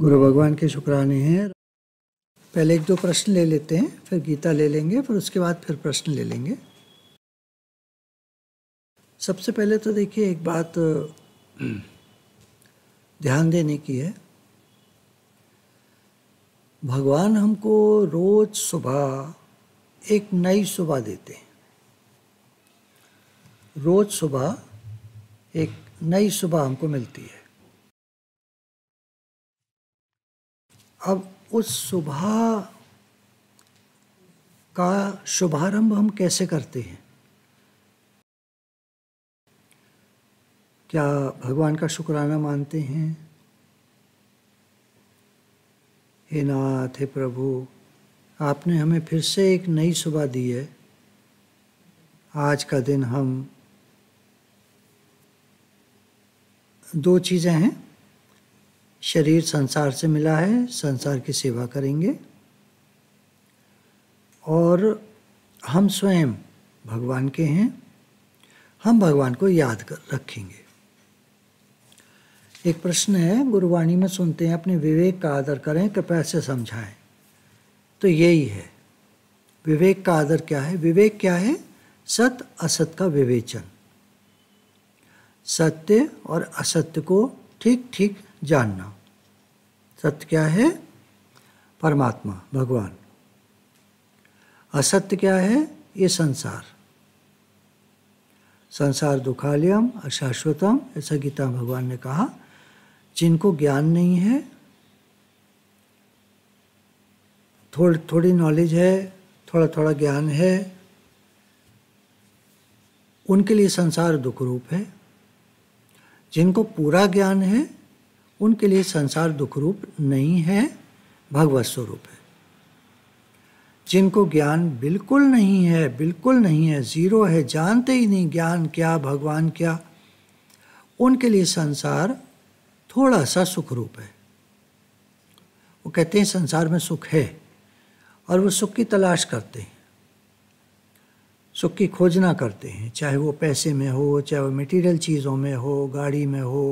गुरु भगवान के शुक्राने हैं पहले एक दो प्रश्न ले लेते हैं फिर गीता ले लेंगे फिर उसके बाद फिर प्रश्न ले लेंगे सबसे पहले तो देखिए एक बात ध्यान देने की है भगवान हमको रोज सुबह एक नई सुबह देते हैं रोज सुबह एक नई सुबह हमको मिलती है अब उस सुबह का शुभारंभ हम कैसे करते हैं क्या भगवान का शुक्राना मानते हैं हे नाथ हे प्रभु आपने हमें फिर से एक नई सुबह दी है आज का दिन हम दो चीज़ें हैं शरीर संसार से मिला है संसार की सेवा करेंगे और हम स्वयं भगवान के हैं हम भगवान को याद कर रखेंगे एक प्रश्न है गुरुवाणी में सुनते हैं अपने विवेक का आदर करें कृपया से समझाएं तो यही है विवेक का आदर क्या है विवेक क्या है सत असत का विवेचन सत्य और असत्य को ठीक ठीक जानना सत्य क्या है परमात्मा भगवान असत्य क्या है ये संसार संसार दुखालयम अशाश्वतम ऐसा गीता भगवान ने कहा जिनको ज्ञान नहीं है थोड़ थोड़ी नॉलेज है थोड़ा थोड़ा ज्ञान है उनके लिए संसार दुख रूप है जिनको पूरा ज्ञान है उनके लिए संसार दुख रूप नहीं है भगवत स्वरूप है जिनको ज्ञान बिल्कुल नहीं है बिल्कुल नहीं है ज़ीरो है जानते ही नहीं ज्ञान क्या भगवान क्या उनके लिए संसार थोड़ा सा सुख रूप है वो कहते हैं संसार में सुख है और वो सुख की तलाश करते हैं सुख की खोजना करते हैं चाहे वो पैसे में हो चाहे वो मटेरियल चीज़ों में हो गाड़ी में हो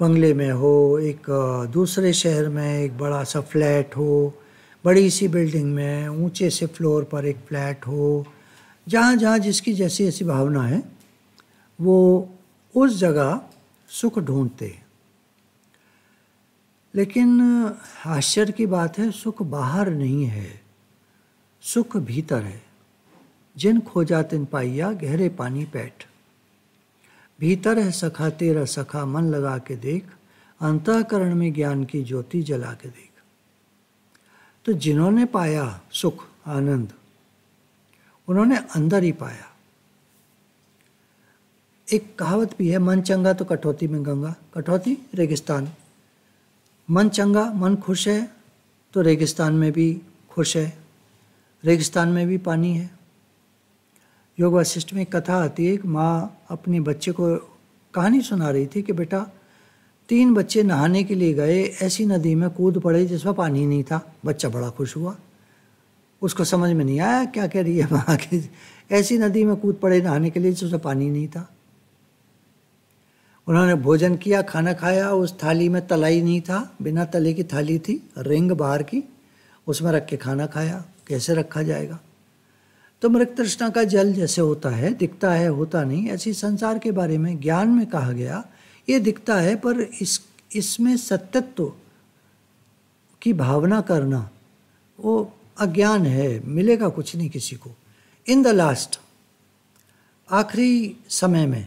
बंगले में हो एक दूसरे शहर में एक बड़ा सा फ्लैट हो बड़ी सी बिल्डिंग में ऊंचे से फ्लोर पर एक फ्लैट हो जहाँ जहाँ जिसकी जैसी ऐसी भावना है वो उस जगह सुख ढूंढते हैं लेकिन आश्चर्य की बात है सुख बाहर नहीं है सुख भीतर है जिन खोजा तिन पाइया गहरे पानी पैठ भीतर है सखा तेरा सखा मन लगा के देख अंतकरण में ज्ञान की ज्योति जला के देख तो जिन्होंने पाया सुख आनंद उन्होंने अंदर ही पाया एक कहावत भी है मन चंगा तो कठौती में गंगा कठौती रेगिस्तान मन चंगा मन खुश है तो रेगिस्तान में भी खुश है रेगिस्तान में भी पानी है योग वशिष्ठ में कथा आती है एक माँ अपने बच्चे को कहानी सुना रही थी कि बेटा तीन बच्चे नहाने के लिए गए ऐसी नदी में कूद पड़े जिसमें पानी नहीं था बच्चा बड़ा खुश हुआ उसको समझ में नहीं आया क्या कह रही है माँ की ऐसी नदी में कूद पड़े नहाने के लिए जिसमें पानी नहीं था उन्होंने भोजन किया खाना खाया उस थाली में तलाई नहीं था बिना तले की थाली थी रिंग बाहर की उसमें रख के खाना खाया कैसे रखा जाएगा तो मृग तृष्णा का जल जैसे होता है दिखता है होता नहीं ऐसी संसार के बारे में ज्ञान में कहा गया ये दिखता है पर इस इसमें सत्यत्व की भावना करना वो अज्ञान है मिलेगा कुछ नहीं किसी को इन द लास्ट आखिरी समय में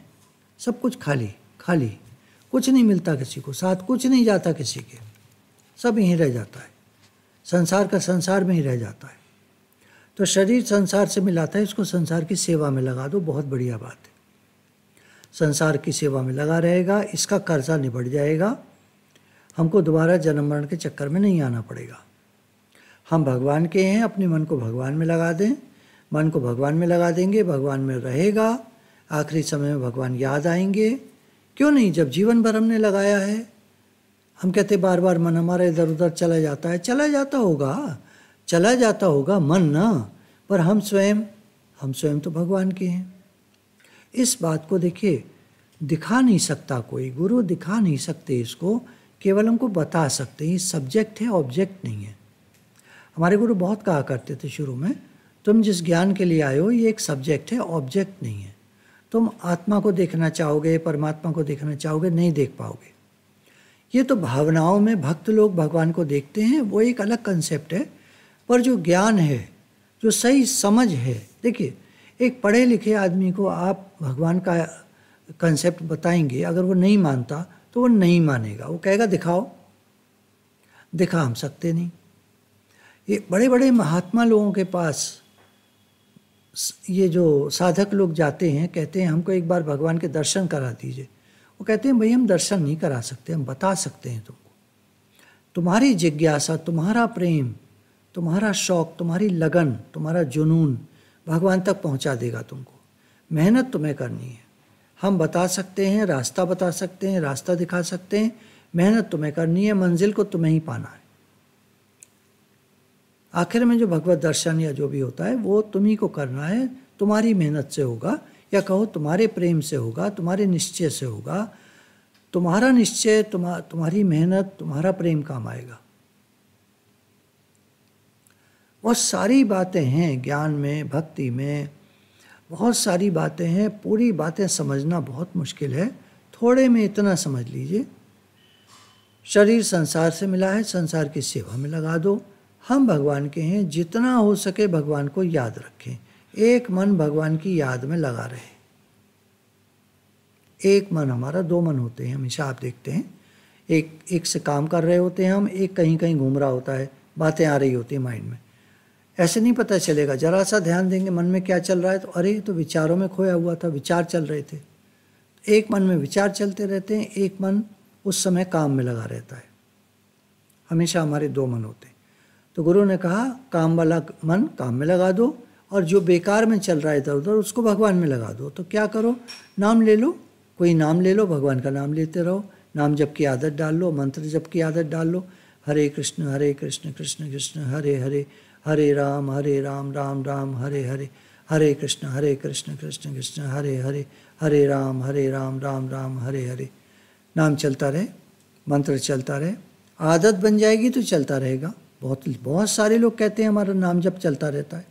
सब कुछ खाली खाली कुछ नहीं मिलता किसी को साथ कुछ नहीं जाता किसी के सब यहीं रह जाता है संसार का संसार में ही रह जाता है तो शरीर संसार से मिलाता है इसको संसार की सेवा में लगा दो बहुत बढ़िया बात है संसार की सेवा में लगा रहेगा इसका कर्जा निबट जाएगा हमको दोबारा जन्म मरण के चक्कर में नहीं आना पड़ेगा हम भगवान के हैं अपने मन को भगवान में लगा दें मन को भगवान में लगा देंगे भगवान में रहेगा आखिरी समय में भगवान याद आएंगे क्यों नहीं जब जीवन भर हमने लगाया है हम कहते बार बार मन हमारा इधर उधर चला जाता है चला जाता होगा चला जाता होगा मन ना पर हम स्वयं हम स्वयं तो भगवान के हैं इस बात को देखिए दिखा नहीं सकता कोई गुरु दिखा नहीं सकते इसको केवल हमको बता सकते हैं सब्जेक्ट है ऑब्जेक्ट नहीं है हमारे गुरु बहुत कहा करते थे शुरू में तुम जिस ज्ञान के लिए आए हो ये एक सब्जेक्ट है ऑब्जेक्ट नहीं है तुम आत्मा को देखना चाहोगे परमात्मा को देखना चाहोगे नहीं देख पाओगे ये तो भावनाओं में भक्त लोग भगवान को देखते हैं वो एक अलग कंसेप्ट है पर जो ज्ञान है जो सही समझ है देखिए एक पढ़े लिखे आदमी को आप भगवान का कंसेप्ट बताएंगे अगर वो नहीं मानता तो वो नहीं मानेगा वो कहेगा दिखाओ दिखा हम सकते नहीं ये बड़े बड़े महात्मा लोगों के पास ये जो साधक लोग जाते हैं कहते हैं हमको एक बार भगवान के दर्शन करा दीजिए वो कहते हैं भाई हम दर्शन नहीं करा सकते हम बता सकते हैं तुमको तुम्हारी जिज्ञासा तुम्हारा प्रेम तुम्हारा शौक़ तुम्हारी लगन तुम्हारा जुनून भगवान तक पहुंचा देगा तुमको मेहनत तुम्हें करनी है हम बता सकते हैं रास्ता बता सकते हैं रास्ता दिखा सकते हैं मेहनत तुम्हें करनी है मंजिल को तुम्हें ही पाना है आखिर में जो भगवत दर्शन या जो भी होता है वो तुम्ही को करना है तुम्हारी मेहनत से होगा या कहो तुम्हारे प्रेम से होगा तुम्हारे निश्चय से होगा तुम्हारा निश्चय तुम्हारी मेहनत तुम्हारा प्रेम काम आएगा बहुत सारी बातें हैं ज्ञान में भक्ति में बहुत सारी बातें हैं पूरी बातें समझना बहुत मुश्किल है थोड़े में इतना समझ लीजिए शरीर संसार से मिला है संसार की सेवा में लगा दो हम भगवान के हैं जितना हो सके भगवान को याद रखें एक मन भगवान की याद में लगा रहे एक मन हमारा दो मन होते हैं हमेशा आप देखते हैं एक एक से काम कर रहे होते हैं हम एक कहीं कहीं घूम रहा होता है बातें आ रही होती हैं माइंड में ऐसे नहीं पता चलेगा जरा सा ध्यान देंगे मन में क्या चल रहा है तो अरे तो विचारों में खोया हुआ था विचार चल रहे थे एक मन में विचार चलते रहते हैं एक मन उस समय काम में लगा रहता है हमेशा हमारे दो मन होते हैं तो गुरु ने कहा काम वाला मन काम में लगा दो और जो बेकार में चल रहा है इधर उधर उसको भगवान में लगा दो तो क्या करो नाम ले लो कोई नाम ले लो भगवान का नाम लेते रहो नाम जब की आदत डाल लो मंत्र जब की आदत डाल लो हरे कृष्ण हरे कृष्ण कृष्ण कृष्ण हरे हरे हरे राम हरे राम राम राम हरे हरे हरे कृष्ण हरे कृष्ण कृष्ण कृष्ण हरे हरे हरे राम हरे राम राम राम हरे हरे नाम चलता रहे मंत्र चलता रहे आदत बन जाएगी तो चलता रहेगा बहुत बहुत सारे लोग कहते हैं हमारा नाम जब चलता रहता है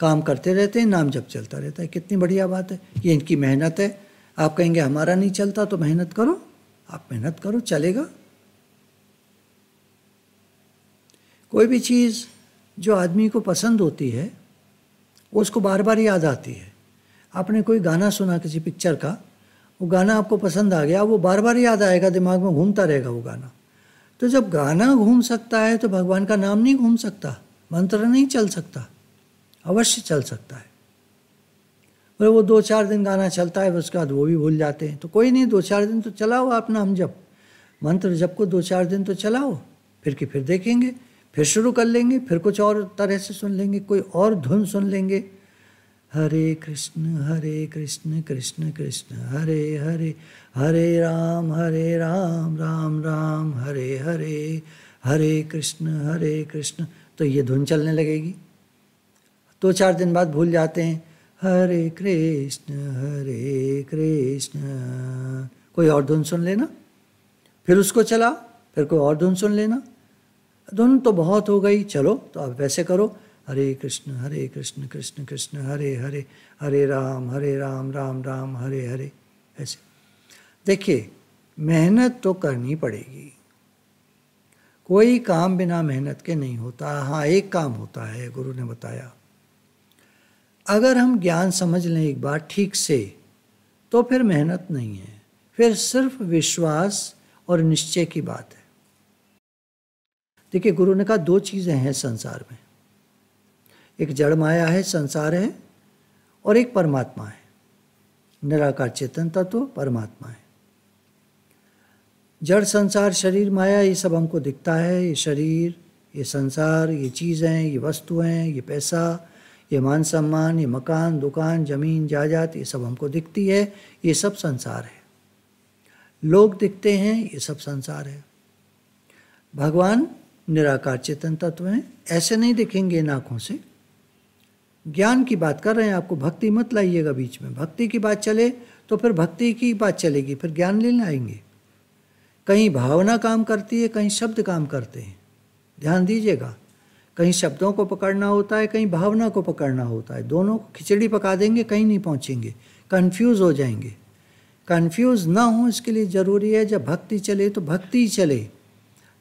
काम करते रहते हैं नाम जब चलता रहता है कितनी बढ़िया बात है ये इनकी मेहनत है आप कहेंगे हमारा नहीं चलता तो मेहनत करो आप मेहनत करो चलेगा कोई भी चीज़ जो आदमी को पसंद होती है वो उसको बार बार याद आती है आपने कोई गाना सुना किसी पिक्चर का वो गाना आपको पसंद आ गया वो बार बार याद आएगा दिमाग में घूमता रहेगा वो गाना तो जब गाना घूम सकता है तो भगवान का नाम नहीं घूम सकता मंत्र नहीं चल सकता अवश्य चल सकता है और वो दो चार दिन गाना चलता है उसके बाद वो भी भूल जाते हैं तो कोई नहीं दो चार दिन तो चलाओ आप नाम जब मंत्र जब को दो चार दिन तो चलाओ फिर कि फिर देखेंगे फिर शुरू कर लेंगे फिर कुछ और तरह से सुन लेंगे कोई और धुन सुन लेंगे हरे कृष्ण हरे कृष्ण कृष्ण कृष्ण हरे हरे हरे राम हरे राम राम राम हरे हरे हरे कृष्ण हरे कृष्ण तो ये धुन चलने लगेगी दो तो चार दिन बाद भूल जाते हैं हरे कृष्ण हरे कृष्ण कोई और धुन सुन लेना फिर उसको चला फिर कोई और धुन सुन लेना धुन तो बहुत हो गई चलो तो आप वैसे करो हरे कृष्ण हरे कृष्ण कृष्ण कृष्ण हरे हरे हरे राम हरे राम राम राम हरे हरे ऐसे देखिए मेहनत तो करनी पड़ेगी कोई काम बिना मेहनत के नहीं होता हाँ एक काम होता है गुरु ने बताया अगर हम ज्ञान समझ लें एक बार ठीक से तो फिर मेहनत नहीं है फिर सिर्फ विश्वास और निश्चय की बात है देखिए गुरु ने कहा दो चीज़ें हैं संसार में एक जड़ माया है संसार है और एक परमात्मा है निराकार चेतन तत्व तो परमात्मा है जड़ संसार शरीर माया ये सब हमको दिखता है ये शरीर ये संसार ये चीज़ें ये वस्तुएं ये पैसा ये मान सम्मान ये मकान दुकान ज़मीन जायदाद ये सब हमको दिखती है ये सब संसार है लोग दिखते हैं ये सब संसार है भगवान निराकार चेतन तत्व हैं ऐसे नहीं देखेंगे इन आँखों से ज्ञान की बात कर रहे हैं आपको भक्ति मत लाइएगा बीच में भक्ति की बात चले तो फिर भक्ति की बात चलेगी फिर ज्ञान ले लाएंगे कहीं भावना काम करती है कहीं शब्द काम करते हैं ध्यान दीजिएगा कहीं शब्दों को पकड़ना होता है कहीं भावना को पकड़ना होता है दोनों खिचड़ी पका देंगे कहीं नहीं पहुँचेंगे कन्फ्यूज़ हो जाएंगे कन्फ्यूज़ ना हो इसके लिए ज़रूरी है जब भक्ति चले तो भक्ति चले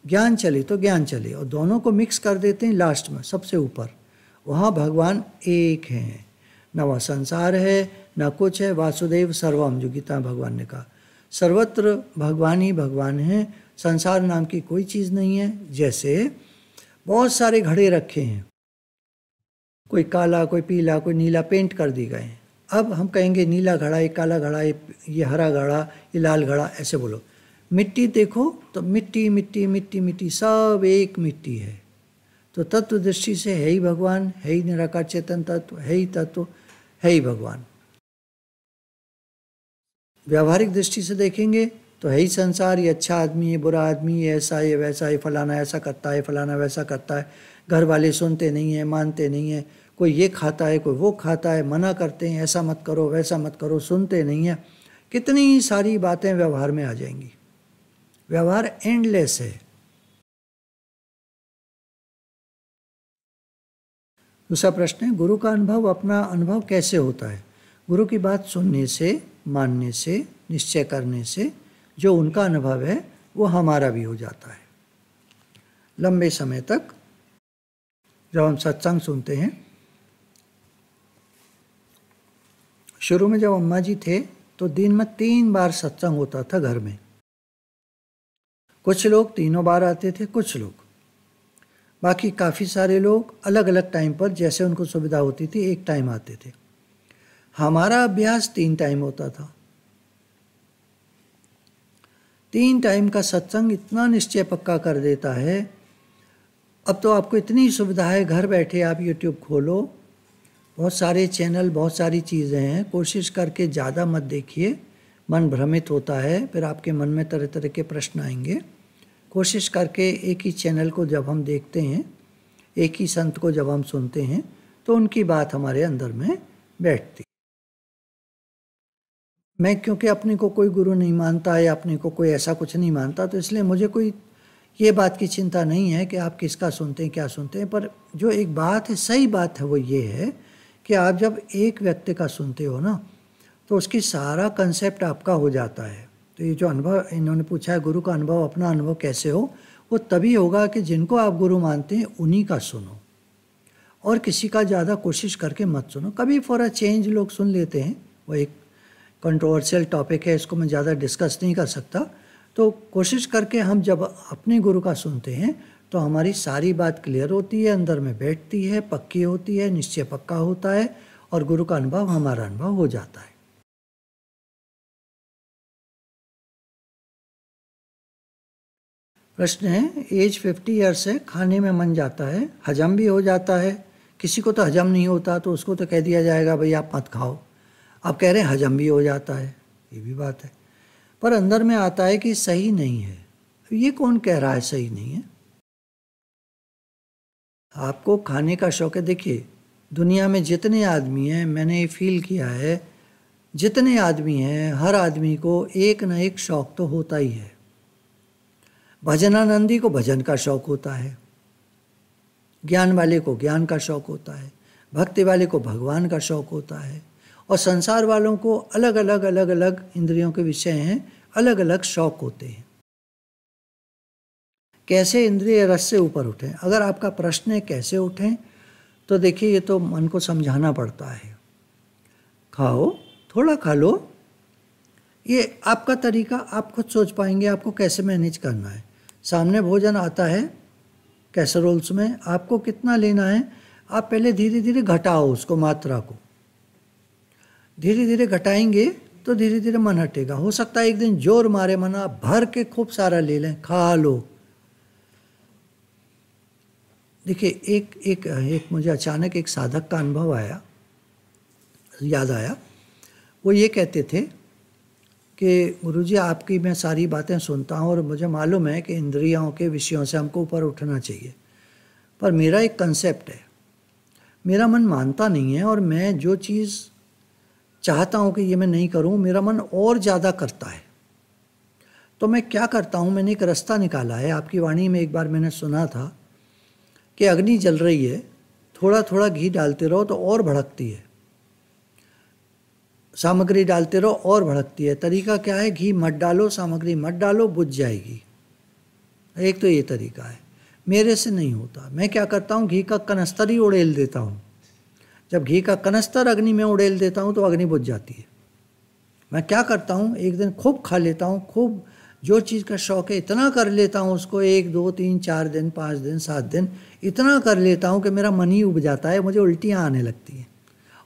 ज्ञान चले तो ज्ञान चले और दोनों को मिक्स कर देते हैं लास्ट में सबसे ऊपर वहाँ भगवान एक हैं न वह संसार है न कुछ है वासुदेव सर्वम जो गीता भगवान ने कहा सर्वत्र भगवान ही भगवान हैं संसार नाम की कोई चीज़ नहीं है जैसे बहुत सारे घड़े रखे हैं कोई काला कोई पीला कोई नीला पेंट कर दिए गए हैं अब हम कहेंगे नीला घड़ा ये काला घड़ा ये ये हरा घड़ा ये लाल घड़ा ऐसे बोलो मिट्टी देखो तो मिट्टी मिट्टी मिट्टी मिट्टी सब एक मिट्टी है तो तत्व दृष्टि से है ही भगवान है ही निराकार चेतन तत्व है ही तत्व है ही भगवान व्यावहारिक दृष्टि से देखेंगे तो है ही संसार ये अच्छा आदमी ये बुरा आदमी ये ऐसा ये वैसा ये फलाना ऐसा करता है फलाना वैसा करता है घर वाले सुनते नहीं हैं मानते नहीं हैं कोई ये खाता है कोई वो खाता है मना करते हैं ऐसा मत करो वैसा मत करो सुनते नहीं हैं कितनी सारी बातें व्यवहार में आ जाएंगी व्यवहार एंडलेस है दूसरा प्रश्न है गुरु का अनुभव अपना अनुभव कैसे होता है गुरु की बात सुनने से मानने से निश्चय करने से जो उनका अनुभव है वो हमारा भी हो जाता है लंबे समय तक जब हम सत्संग सुनते हैं शुरू में जब अम्मा जी थे तो दिन में तीन बार सत्संग होता था घर में कुछ लोग तीनों बार आते थे कुछ लोग बाकी काफ़ी सारे लोग अलग अलग टाइम पर जैसे उनको सुविधा होती थी एक टाइम आते थे हमारा अभ्यास तीन टाइम होता था तीन टाइम का सत्संग इतना निश्चय पक्का कर देता है अब तो आपको इतनी सुविधा है घर बैठे आप यूट्यूब खोलो बहुत सारे चैनल बहुत सारी चीज़ें हैं कोशिश करके ज़्यादा मत देखिए मन भ्रमित होता है फिर आपके मन में तरह तरह के प्रश्न आएंगे कोशिश करके एक ही चैनल को जब हम देखते हैं एक ही संत को जब हम सुनते हैं तो उनकी बात हमारे अंदर में बैठती मैं क्योंकि अपने को कोई गुरु नहीं मानता या अपने को कोई ऐसा कुछ नहीं मानता तो इसलिए मुझे कोई ये बात की चिंता नहीं है कि आप किसका सुनते हैं क्या सुनते हैं पर जो एक बात है सही बात है वो ये है कि आप जब एक व्यक्ति का सुनते हो ना तो उसकी सारा कंसेप्ट आपका हो जाता है तो ये जो अनुभव इन्होंने पूछा है गुरु का अनुभव अपना अनुभव कैसे हो वो तभी होगा कि जिनको आप गुरु मानते हैं उन्हीं का सुनो और किसी का ज़्यादा कोशिश करके मत सुनो कभी फॉर अ चेंज लोग सुन लेते हैं वो एक कंट्रोवर्शियल टॉपिक है इसको मैं ज़्यादा डिस्कस नहीं कर सकता तो कोशिश करके हम जब अपने गुरु का सुनते हैं तो हमारी सारी बात क्लियर होती है अंदर में बैठती है पक्की होती है निश्चय पक्का होता है और गुरु का अनुभव हमारा अनुभव हो जाता है प्रश्न है एज फिफ्टी ईयर्स है खाने में मन जाता है हजम भी हो जाता है किसी को तो हजम नहीं होता तो उसको तो कह दिया जाएगा भाई आप मत खाओ आप कह रहे हैं हजम भी हो जाता है ये भी बात है पर अंदर में आता है कि सही नहीं है तो ये कौन कह रहा है सही नहीं है आपको खाने का शौक है देखिए दुनिया में जितने आदमी हैं मैंने ये फील किया है जितने आदमी हैं हर आदमी को एक ना एक शौक तो होता ही है भजनानंदी को भजन का शौक होता है ज्ञान वाले को ज्ञान का शौक होता है भक्ति वाले को भगवान का शौक होता है और संसार वालों को अलग अलग अलग अलग इंद्रियों के विषय हैं अलग अलग शौक होते हैं कैसे इंद्रिय रस से ऊपर उठें अगर आपका प्रश्न है कैसे उठें तो देखिए ये तो मन को समझाना पड़ता है खाओ थोड़ा खा लो ये आपका तरीका आप खुद सोच पाएंगे आपको कैसे मैनेज करना है सामने भोजन आता है कैसरोल्स में आपको कितना लेना है आप पहले धीरे धीरे घटाओ उसको मात्रा को धीरे धीरे घटाएंगे तो धीरे धीरे मन हटेगा हो सकता है एक दिन जोर मारे मन आप भर के खूब सारा ले लें खा लो देखिए एक एक एक मुझे अचानक एक साधक का अनुभव आया याद आया वो ये कहते थे कि गुरु जी आपकी मैं सारी बातें सुनता हूँ और मुझे मालूम है कि इंद्रियों के विषयों से हमको ऊपर उठना चाहिए पर मेरा एक कंसेप्ट है मेरा मन मानता नहीं है और मैं जो चीज़ चाहता हूँ कि ये मैं नहीं करूँ मेरा मन और ज़्यादा करता है तो मैं क्या करता हूँ मैंने एक रास्ता निकाला है आपकी वाणी में एक बार मैंने सुना था कि अग्नि जल रही है थोड़ा थोड़ा घी डालते रहो तो और भड़कती है सामग्री डालते रहो और भड़कती है तरीका क्या है घी मत डालो सामग्री मत डालो बुझ जाएगी एक तो ये तरीका है मेरे से नहीं होता मैं क्या करता हूँ घी का कनस्तर ही उड़ेल देता हूँ जब घी का कनस्तर अग्नि में उड़ेल देता हूँ तो अग्नि बुझ जाती है मैं क्या करता हूँ एक दिन खूब खा लेता हूँ खूब जो चीज़ का शौक है इतना कर लेता हूँ उसको एक दो तीन चार दिन पाँच दिन सात दिन इतना कर लेता हूँ कि मेरा मन ही उब जाता है मुझे उल्टियाँ आने लगती हैं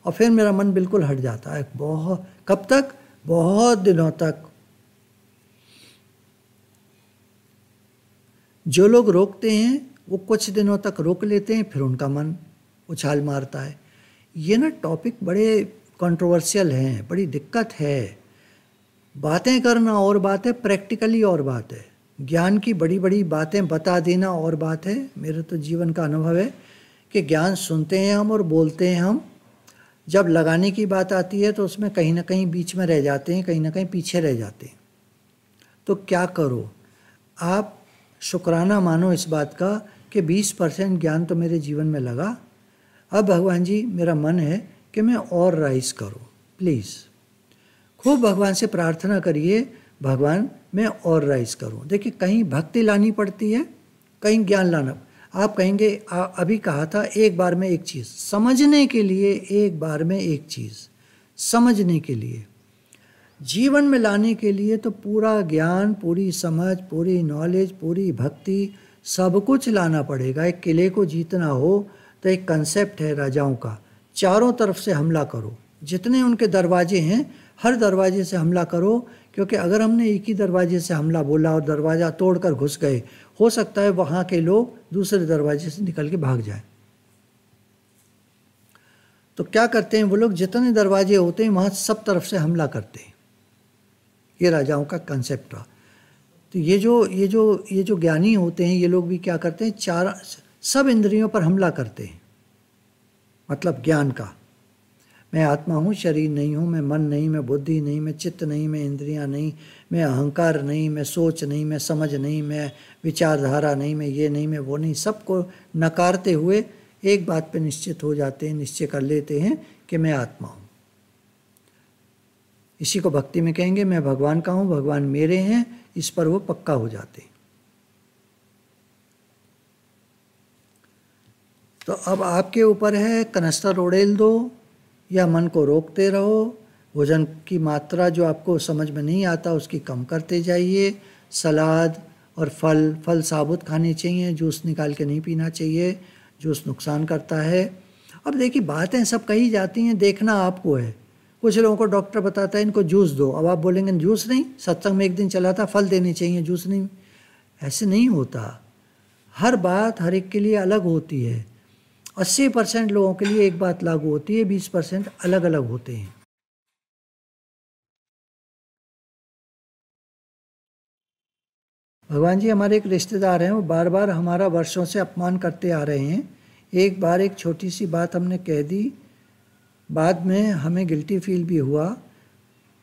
और फिर मेरा मन बिल्कुल हट जाता है बहुत कब तक बहुत दिनों तक जो लोग रोकते हैं वो कुछ दिनों तक रोक लेते हैं फिर उनका मन उछाल मारता है ये ना टॉपिक बड़े कंट्रोवर्शियल हैं बड़ी दिक्कत है बातें करना और बात है प्रैक्टिकली और बात है ज्ञान की बड़ी बड़ी बातें बता देना और बात है मेरे तो जीवन का अनुभव है कि ज्ञान सुनते हैं हम और बोलते हैं हम जब लगाने की बात आती है तो उसमें कहीं ना कहीं बीच में रह जाते हैं कहीं ना कहीं पीछे रह जाते हैं तो क्या करो आप शुक्राना मानो इस बात का कि 20 परसेंट ज्ञान तो मेरे जीवन में लगा अब भगवान जी मेरा मन है कि मैं और राइज करूँ प्लीज़ खूब भगवान से प्रार्थना करिए भगवान मैं और राइज करूँ देखिए कहीं भक्ति लानी पड़ती है कहीं ज्ञान लाना आप कहेंगे आ, अभी कहा था एक बार में एक चीज़ समझने के लिए एक बार में एक चीज़ समझने के लिए जीवन में लाने के लिए तो पूरा ज्ञान पूरी समझ पूरी नॉलेज पूरी भक्ति सब कुछ लाना पड़ेगा एक किले को जीतना हो तो एक कंसेप्ट है राजाओं का चारों तरफ से हमला करो जितने उनके दरवाजे हैं हर दरवाजे से हमला करो क्योंकि अगर हमने एक ही दरवाजे से हमला बोला और दरवाज़ा तोड़कर घुस गए हो सकता है वहाँ के लोग दूसरे दरवाजे से निकल के भाग जाए तो क्या करते हैं वो लोग जितने दरवाजे होते हैं वहाँ सब तरफ से हमला करते हैं ये राजाओं का कंसेप्ट रहा तो ये जो ये जो ये जो ज्ञानी होते हैं ये लोग भी क्या करते हैं चार सब इंद्रियों पर हमला करते हैं मतलब ज्ञान का मैं आत्मा हूँ शरीर नहीं हूँ मैं मन नहीं मैं बुद्धि नहीं मैं चित्त नहीं मैं इंद्रियाँ नहीं मैं अहंकार नहीं मैं सोच नहीं मैं समझ नहीं मैं विचारधारा नहीं मैं ये नहीं मैं वो नहीं सबको नकारते हुए एक बात पे निश्चित हो जाते हैं निश्चय कर लेते हैं कि मैं आत्मा हूँ इसी को भक्ति में कहेंगे मैं भगवान का हूँ भगवान मेरे हैं इस पर वो पक्का हो जाते हैं तो अब आपके ऊपर है कनस्तर उड़ेल दो या मन को रोकते रहो भोजन की मात्रा जो आपको समझ में नहीं आता उसकी कम करते जाइए सलाद और फल फल साबुत खाने चाहिए जूस निकाल के नहीं पीना चाहिए जूस नुकसान करता है अब देखिए बातें सब कही जाती हैं देखना आपको है कुछ लोगों को डॉक्टर बताता है इनको जूस दो अब आप बोलेंगे जूस नहीं सत्संग में एक दिन चला था फल देने चाहिए जूस नहीं ऐसे नहीं होता हर बात हर एक के लिए अलग होती है अस्सी परसेंट लोगों के लिए एक बात लागू होती है बीस परसेंट अलग अलग होते हैं भगवान जी हमारे एक रिश्तेदार हैं वो बार बार हमारा वर्षों से अपमान करते आ रहे हैं एक बार एक छोटी सी बात हमने कह दी बाद में हमें गिल्टी फील भी हुआ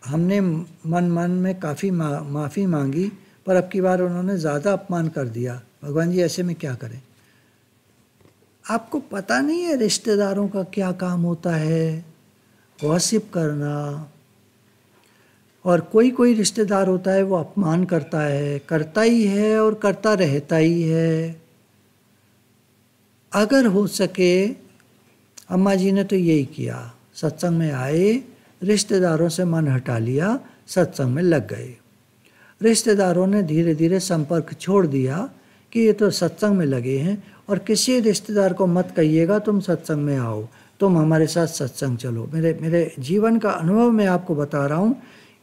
हमने मन मन में काफ़ी मा, माफ़ी मांगी पर अब की बार उन्होंने ज़्यादा अपमान कर दिया भगवान जी ऐसे में क्या करें आपको पता नहीं है रिश्तेदारों का क्या काम होता है गॉसिप करना और कोई कोई रिश्तेदार होता है वो अपमान करता है करता ही है और करता रहता ही है अगर हो सके अम्मा जी ने तो यही किया सत्संग में आए रिश्तेदारों से मन हटा लिया सत्संग में लग गए रिश्तेदारों ने धीरे धीरे संपर्क छोड़ दिया कि ये तो सत्संग में लगे हैं और किसी रिश्तेदार को मत कहिएगा तुम सत्संग में आओ तुम हमारे साथ सत्संग चलो मेरे मेरे जीवन का अनुभव मैं आपको बता रहा हूँ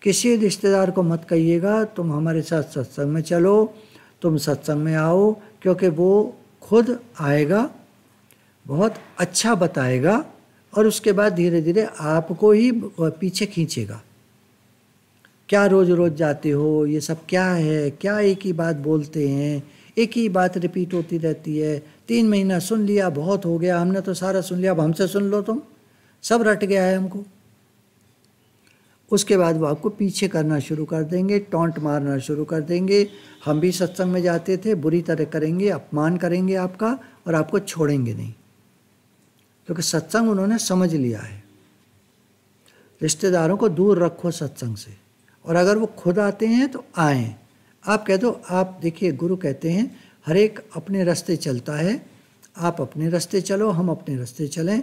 किसी रिश्तेदार को मत कहिएगा तुम हमारे साथ सत्संग में चलो तुम सत्संग में आओ क्योंकि वो खुद आएगा बहुत अच्छा बताएगा और उसके बाद धीरे धीरे आपको ही पीछे खींचेगा क्या रोज़ रोज़ जाते हो ये सब क्या है क्या एक ही बात बोलते हैं एक ही बात रिपीट होती रहती है तीन महीना सुन लिया बहुत हो गया हमने तो सारा सुन लिया अब हमसे सुन लो तुम सब रट गया है हमको उसके बाद वो आपको पीछे करना शुरू कर देंगे टोंट मारना शुरू कर देंगे हम भी सत्संग में जाते थे बुरी तरह करेंगे अपमान करेंगे आपका और आपको छोड़ेंगे नहीं क्योंकि तो सत्संग उन्होंने समझ लिया है रिश्तेदारों को दूर रखो सत्संग से और अगर वो खुद आते हैं तो आए आप कह दो आप देखिए गुरु कहते हैं हर एक अपने रास्ते चलता है आप अपने रास्ते चलो हम अपने रास्ते चलें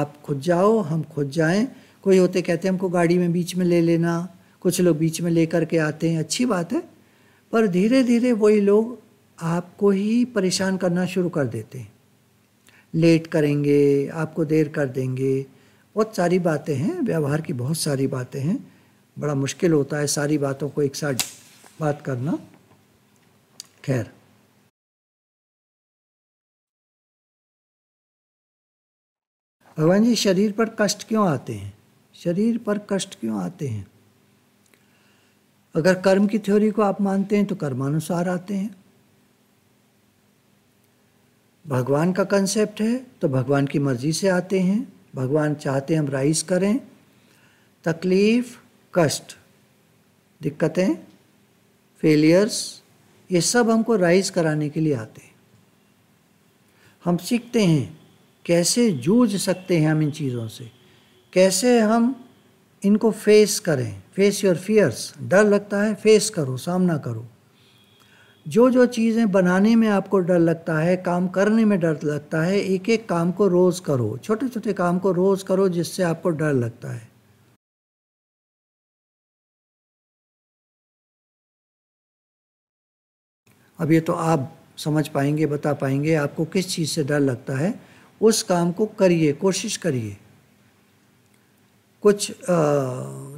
आप खुद जाओ हम खुद जाएं कोई होते कहते हैं हमको गाड़ी में बीच में ले लेना कुछ लोग बीच में ले कर के आते हैं अच्छी बात है पर धीरे धीरे वही लोग आपको ही परेशान करना शुरू कर देते हैं लेट करेंगे आपको देर कर देंगे बहुत सारी बातें हैं व्यवहार की बहुत सारी बातें हैं बड़ा मुश्किल होता है सारी बातों को एक साथ बात करना खैर भगवान जी शरीर पर कष्ट क्यों आते हैं शरीर पर कष्ट क्यों आते हैं अगर कर्म की थ्योरी को आप मानते हैं तो कर्मानुसार आते हैं भगवान का कंसेप्ट है तो भगवान की मर्जी से आते हैं भगवान चाहते हैं हम राइज करें तकलीफ कष्ट दिक्कतें फेलियर्स ये सब हमको राइज कराने के लिए आते हैं हम सीखते हैं कैसे जूझ सकते हैं हम इन चीज़ों से कैसे हम इनको फेस करें फेस योर फियर्स डर लगता है फेस करो सामना करो जो जो चीज़ें बनाने में आपको डर लगता है काम करने में डर लगता है एक एक काम को रोज़ करो छोटे छोटे काम को रोज़ करो जिससे आपको डर लगता है अब ये तो आप समझ पाएंगे बता पाएंगे आपको किस चीज़ से डर लगता है उस काम को करिए कोशिश करिए कुछ आ,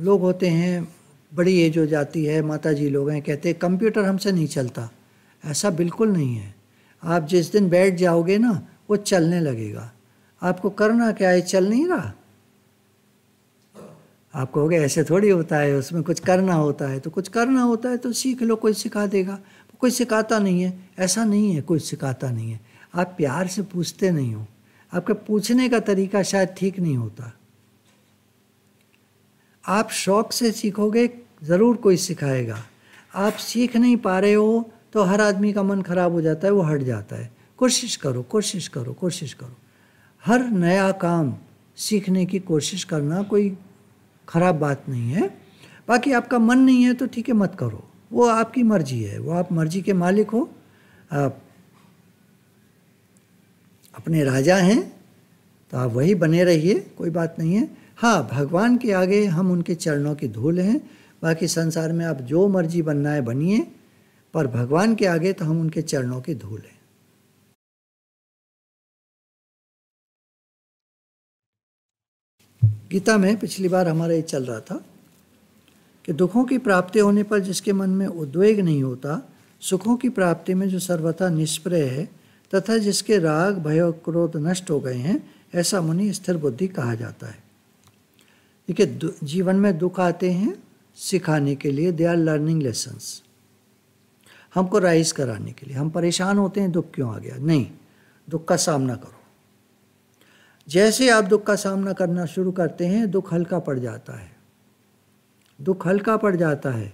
लोग होते हैं बड़ी एज हो जाती है माता जी लोग हैं कहते हैं कंप्यूटर हमसे नहीं चलता ऐसा बिल्कुल नहीं है आप जिस दिन बैठ जाओगे ना वो चलने लगेगा आपको करना क्या है चल नहीं रहा आप कहोगे ऐसे थोड़ी होता है उसमें कुछ करना होता है तो कुछ करना होता है तो सीख लो कोई सिखा देगा कोई सिखाता नहीं है ऐसा नहीं है कोई सिखाता नहीं है आप प्यार से पूछते नहीं हो आपका पूछने का तरीका शायद ठीक नहीं होता आप शौक से सीखोगे ज़रूर कोई सिखाएगा आप सीख नहीं पा रहे हो तो हर आदमी का मन खराब हो जाता है वो हट जाता है कोशिश करो कोशिश करो कोशिश करो हर नया काम सीखने की कोशिश करना कोई ख़राब बात नहीं है बाकी आपका मन नहीं है तो ठीक है मत करो वो आपकी मर्जी है वो आप मर्जी के मालिक हो आप अपने राजा हैं तो आप वही बने रहिए कोई बात नहीं है हाँ भगवान के आगे हम उनके चरणों की धूल हैं बाकी संसार में आप जो मर्जी बनना है बनिए पर भगवान के आगे तो हम उनके चरणों की धूल हैं गीता में पिछली बार हमारा ये चल रहा था कि दुखों की प्राप्ति होने पर जिसके मन में उद्वेग नहीं होता सुखों की प्राप्ति में जो सर्वथा निष्प्रय है तथा जिसके राग भय और क्रोध नष्ट हो गए हैं ऐसा मुनि स्थिर बुद्धि कहा जाता है देखिए जीवन में दुख आते हैं सिखाने के लिए दे आर लर्निंग लेसन्स हमको राइज कराने के लिए हम परेशान होते हैं दुख क्यों आ गया नहीं दुख का सामना करो जैसे आप दुख का सामना करना शुरू करते हैं दुख हल्का पड़ जाता है दुख हल्का पड़ जाता है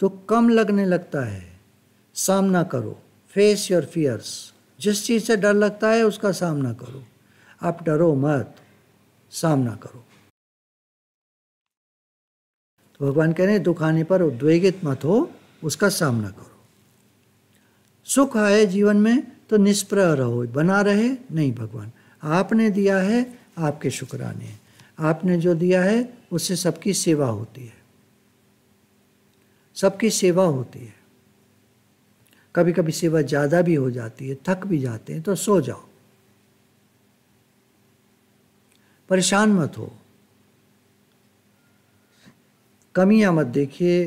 दुख कम लगने लगता है सामना करो फेस योर फियर्स जिस चीज़ से डर लगता है उसका सामना करो आप डरो मत सामना करो तो भगवान कह रहे हैं दुख आने पर उद्वेगित मत हो उसका सामना करो सुख आए जीवन में तो निष्प्रह रहो बना रहे नहीं भगवान आपने दिया है आपके शुक्राने हैं आपने जो दिया है उससे सबकी सेवा होती है सबकी सेवा होती है कभी कभी सेवा ज़्यादा भी हो जाती है थक भी जाते हैं तो सो जाओ परेशान मत हो कमियां मत देखिए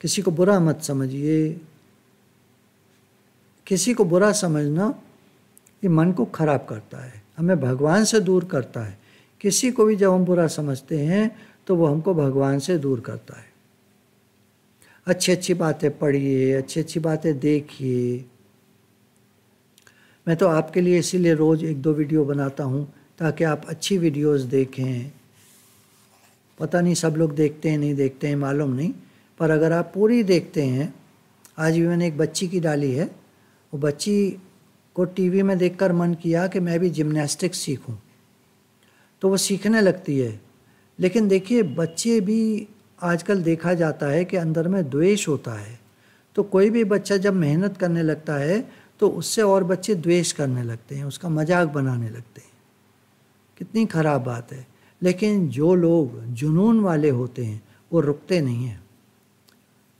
किसी को बुरा मत समझिए किसी को बुरा समझना ये मन को खराब करता है हमें भगवान से दूर करता है किसी को भी जब हम बुरा समझते हैं तो वो हमको भगवान से दूर करता है अच्छी अच्छी बातें पढ़िए अच्छी अच्छी बातें देखिए मैं तो आपके लिए इसीलिए रोज़ एक दो वीडियो बनाता हूँ ताकि आप अच्छी वीडियोस देखें पता नहीं सब लोग देखते हैं नहीं देखते हैं मालूम नहीं पर अगर आप पूरी देखते हैं आज भी मैंने एक बच्ची की डाली है वो बच्ची को टीवी में देखकर मन किया कि मैं भी जिम्नास्टिक्स सीखूं तो वो सीखने लगती है लेकिन देखिए बच्चे भी आजकल देखा जाता है कि अंदर में द्वेष होता है तो कोई भी बच्चा जब मेहनत करने लगता है तो उससे और बच्चे द्वेष करने लगते हैं उसका मजाक बनाने लगते हैं कितनी ख़राब बात है लेकिन जो लोग जुनून वाले होते हैं वो रुकते नहीं हैं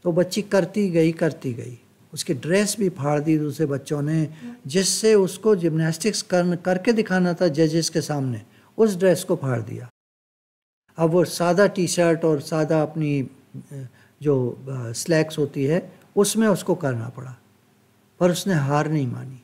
तो बच्ची करती गई करती गई उसकी ड्रेस भी फाड़ दी दूसरे बच्चों ने जिससे उसको जिमनास्टिक्स कर करके दिखाना था जजेस के सामने उस ड्रेस को फाड़ दिया अब वो सादा टी शर्ट और सादा अपनी जो स्लैक्स होती है उसमें उसको करना पड़ा पर उसने हार नहीं मानी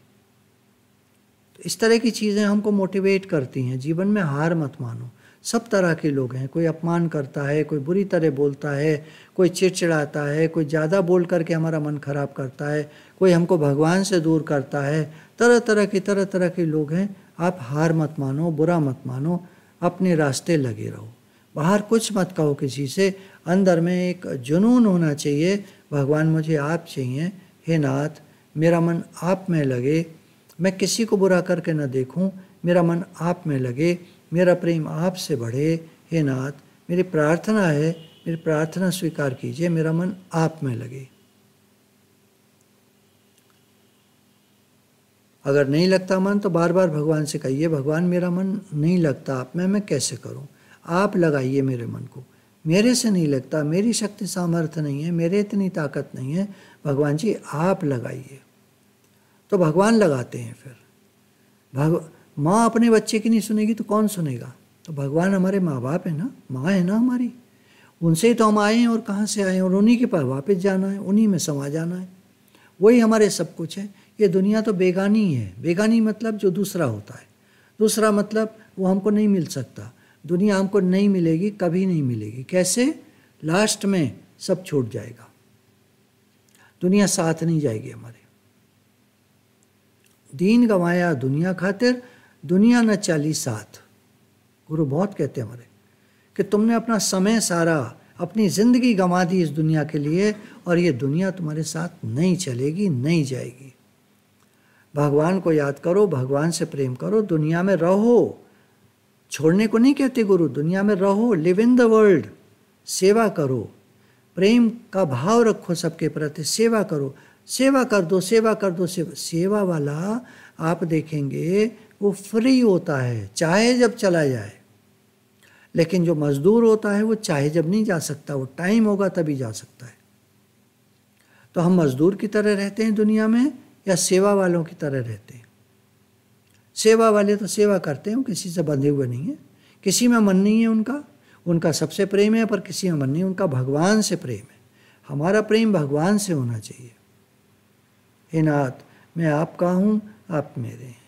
तो इस तरह की चीज़ें हमको मोटिवेट करती हैं जीवन में हार मत मानो सब तरह के लोग हैं कोई अपमान करता है कोई बुरी तरह बोलता है कोई चिड़चिड़ाता है कोई ज़्यादा बोल करके हमारा मन ख़राब करता है कोई हमको भगवान से दूर करता है तरह तरह के तरह तरह के लोग हैं आप हार मत मानो बुरा मत मानो अपने रास्ते लगे रहो बाहर कुछ मत कहो किसी से अंदर में एक जुनून होना चाहिए भगवान मुझे आप चाहिए हे नाथ मेरा मन आप में लगे मैं किसी को बुरा करके न देखूं मेरा मन आप में लगे मेरा प्रेम आप से बढ़े हे नाथ मेरी प्रार्थना है मेरी प्रार्थना स्वीकार कीजिए मेरा मन आप में लगे अगर नहीं लगता मन तो बार बार भगवान से कहिए भगवान मेरा मन नहीं लगता आप में मैं कैसे करूं आप लगाइए मेरे मन को मेरे से नहीं लगता मेरी शक्ति सामर्थ्य नहीं है मेरे इतनी ताकत नहीं है भगवान जी आप लगाइए तो भगवान लगाते हैं फिर भग माँ अपने बच्चे की नहीं सुनेगी तो कौन सुनेगा तो भगवान हमारे माँ बाप है ना माँ है ना हमारी उनसे ही तो हम आए हैं और कहाँ से आए हैं और उन्हीं के पास वापस जाना है उन्हीं में समा जाना है वही हमारे सब कुछ है ये दुनिया तो बेगानी है बेगानी मतलब जो दूसरा होता है दूसरा मतलब वो हमको नहीं मिल सकता दुनिया हमको नहीं मिलेगी कभी नहीं मिलेगी कैसे लास्ट में सब छूट जाएगा दुनिया साथ नहीं जाएगी हमारे दीन गंवाया दुनिया खातिर दुनिया न चली साथ गुरु बहुत कहते हैं हमारे कि तुमने अपना समय सारा अपनी ज़िंदगी गंवा दी इस दुनिया के लिए और ये दुनिया तुम्हारे साथ नहीं चलेगी नहीं जाएगी भगवान को याद करो भगवान से प्रेम करो दुनिया में रहो छोड़ने को नहीं कहते गुरु दुनिया में रहो लिव इन द वर्ल्ड सेवा करो प्रेम का भाव रखो सबके प्रति सेवा करो सेवा कर दो सेवा कर दो सेवा सेवा वाला आप देखेंगे वो फ्री होता है चाहे जब चला जाए लेकिन जो मजदूर होता है वो चाहे जब नहीं जा सकता वो टाइम होगा तभी जा सकता है तो हम मजदूर की तरह रहते हैं दुनिया में या सेवा वालों की तरह रहते हैं सेवा वाले तो सेवा करते हैं किसी से बंधे हुए नहीं है किसी में मन नहीं है उनका उनका सबसे प्रेम है पर किसी में मन नहीं उनका भगवान से प्रेम है हमारा प्रेम भगवान से होना चाहिए हे नाथ मैं आपका हूँ आप मेरे हैं